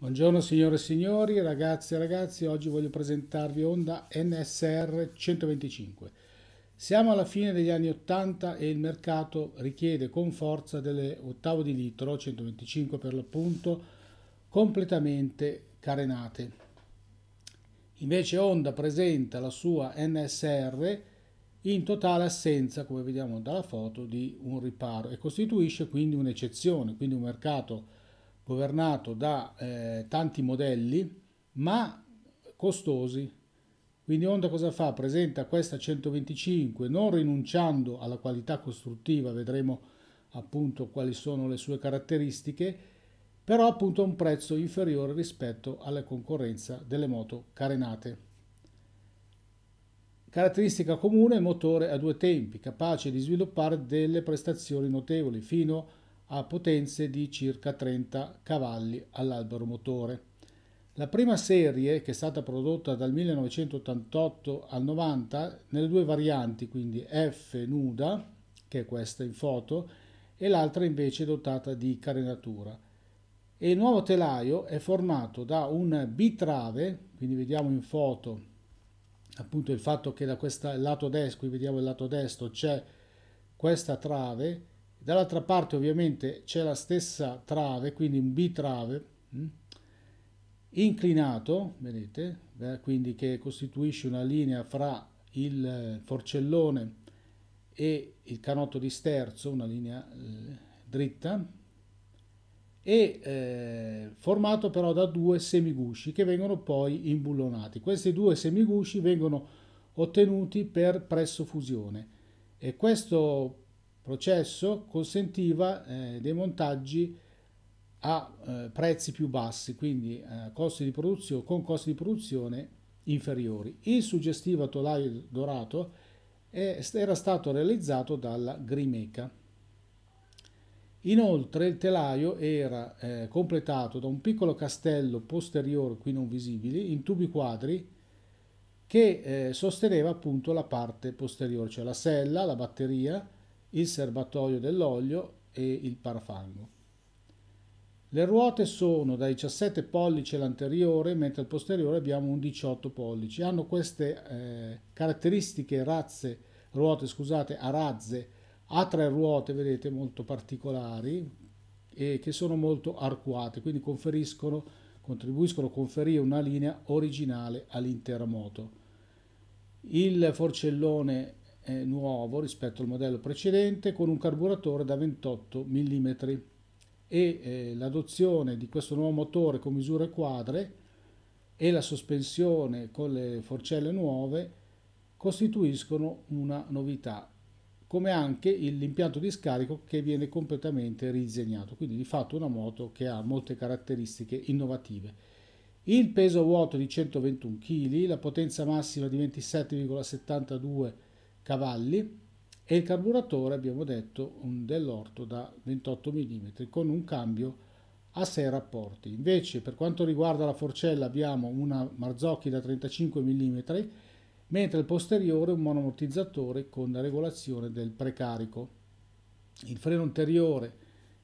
Buongiorno signore e signori, ragazzi e ragazzi, oggi voglio presentarvi Honda NSR 125. Siamo alla fine degli anni 80 e il mercato richiede con forza delle ottavo di litro, 125 per l'appunto, completamente carenate. Invece Honda presenta la sua NSR in totale assenza, come vediamo dalla foto, di un riparo e costituisce quindi un'eccezione, quindi un mercato governato da eh, tanti modelli, ma costosi. Quindi Honda cosa fa? Presenta questa 125 non rinunciando alla qualità costruttiva, vedremo appunto quali sono le sue caratteristiche, però appunto a un prezzo inferiore rispetto alla concorrenza delle moto carenate. Caratteristica comune, motore a due tempi, capace di sviluppare delle prestazioni notevoli, fino a a potenze di circa 30 cavalli all'albero motore. La prima serie, che è stata prodotta dal 1988 al 90, nelle due varianti, quindi F nuda, che è questa in foto, e l'altra invece dotata di carenatura. E il nuovo telaio è formato da un bitrave, quindi vediamo in foto appunto il fatto che da questo lato destro, qui vediamo il lato destro, c'è questa trave Dall'altra parte ovviamente c'è la stessa trave, quindi un bitrave mm, inclinato, vedete, quindi che costituisce una linea fra il eh, forcellone e il canotto di sterzo, una linea eh, dritta, e eh, formato però da due semigusci che vengono poi imbullonati. Questi due semigusci vengono ottenuti per presso fusione e questo processo consentiva eh, dei montaggi a eh, prezzi più bassi, quindi eh, costi con costi di produzione inferiori. Il suggestivo tolaio dorato è, era stato realizzato dalla Grimeca. Inoltre il telaio era eh, completato da un piccolo castello posteriore, qui non visibile, in tubi quadri, che eh, sosteneva appunto la parte posteriore, cioè la sella, la batteria, il serbatoio dell'olio e il parafango. Le ruote sono da 17 pollici l'anteriore, mentre al posteriore abbiamo un 18 pollici. Hanno queste eh, caratteristiche razze, ruote scusate, a razze, a tre ruote, vedete, molto particolari e che sono molto arcuate, quindi conferiscono, contribuiscono a conferire una linea originale all'intera moto. Il forcellone nuovo rispetto al modello precedente con un carburatore da 28 mm e eh, l'adozione di questo nuovo motore con misure quadre e la sospensione con le forcelle nuove costituiscono una novità come anche l'impianto di scarico che viene completamente ridisegnato, quindi di fatto una moto che ha molte caratteristiche innovative. Il peso vuoto di 121 kg, la potenza massima di 27,72 kg cavalli e il carburatore abbiamo detto un dell'orto da 28 mm con un cambio a 6 rapporti invece per quanto riguarda la forcella abbiamo una marzocchi da 35 mm mentre il posteriore un monoamortizzatore con regolazione del precarico il freno anteriore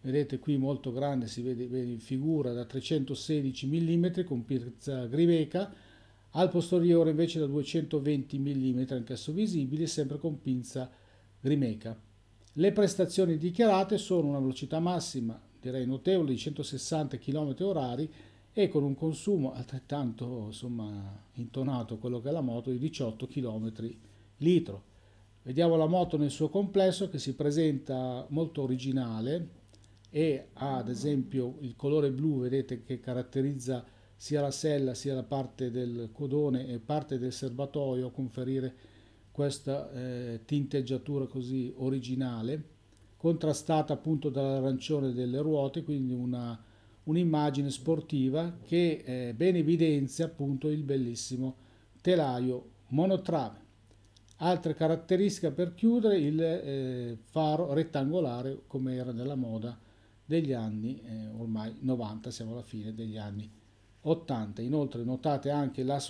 vedete qui molto grande si vede, vede in figura da 316 mm con pizza Griveca al posteriore invece da 220 mm anch'esso visibile, sempre con pinza Grimeca. Le prestazioni dichiarate sono una velocità massima, direi notevole, di 160 km/h e con un consumo altrettanto insomma, intonato quello che è la moto di 18 km litro. Vediamo la moto nel suo complesso che si presenta molto originale e ha ad esempio il colore blu, vedete che caratterizza sia la sella sia la parte del codone e parte del serbatoio a conferire questa eh, tinteggiatura così originale, contrastata appunto dall'arancione delle ruote, quindi una, un'immagine sportiva che eh, ben evidenzia appunto il bellissimo telaio monotrave. Altra caratteristica per chiudere il eh, faro rettangolare come era nella moda degli anni eh, ormai 90, siamo alla fine degli anni 90. 80. Inoltre notate anche la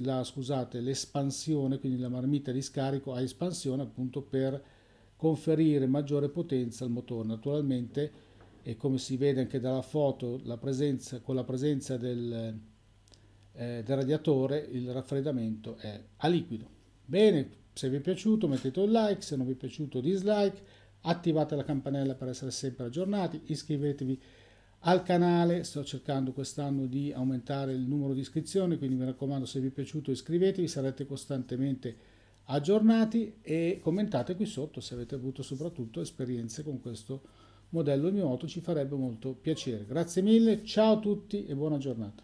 la, scusate, l'espansione, quindi la marmita di scarico a espansione appunto per conferire maggiore potenza al motore. Naturalmente, e come si vede anche dalla foto, la presenza, con la presenza del, eh, del radiatore il raffreddamento è a liquido. Bene, se vi è piaciuto mettete un like, se non vi è piaciuto dislike, attivate la campanella per essere sempre aggiornati, iscrivetevi al canale sto cercando quest'anno di aumentare il numero di iscrizioni quindi mi raccomando se vi è piaciuto iscrivetevi sarete costantemente aggiornati e commentate qui sotto se avete avuto soprattutto esperienze con questo modello di moto ci farebbe molto piacere grazie mille ciao a tutti e buona giornata